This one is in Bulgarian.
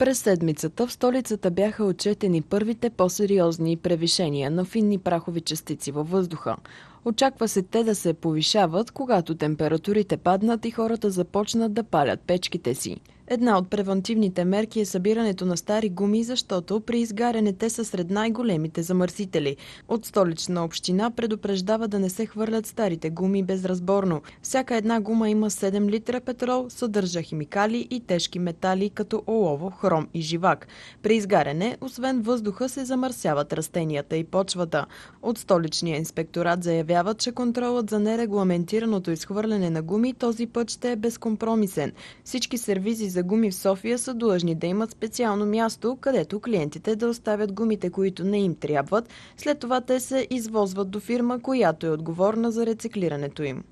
През седмицата в столицата бяха отчетени първите по-сериозни превишения на финни прахови частици във въздуха. Очаква се те да се повишават, когато температурите паднат и хората започнат да палят печките си. Една от превентивните мерки е събирането на стари гуми, защото при изгаряне те са сред най-големите замърсители. От столична община предупреждава да не се хвърлят старите гуми безразборно. Всяка една гума има 7 литра петрол, съдържа химикали и тежки метали, като олово, хром и живак. При изгаряне, освен въздуха, се замърсяват растенията и почвата. От столичния инспекторат заявява, заявяват, че контролът за нерегламентираното изхвърляне на гуми този път ще е безкомпромисен. Всички сервизи за гуми в София са длъжни да имат специално място, където клиентите да оставят гумите, които не им трябват. След това те се извозват до фирма, която е отговорна за рециклирането им.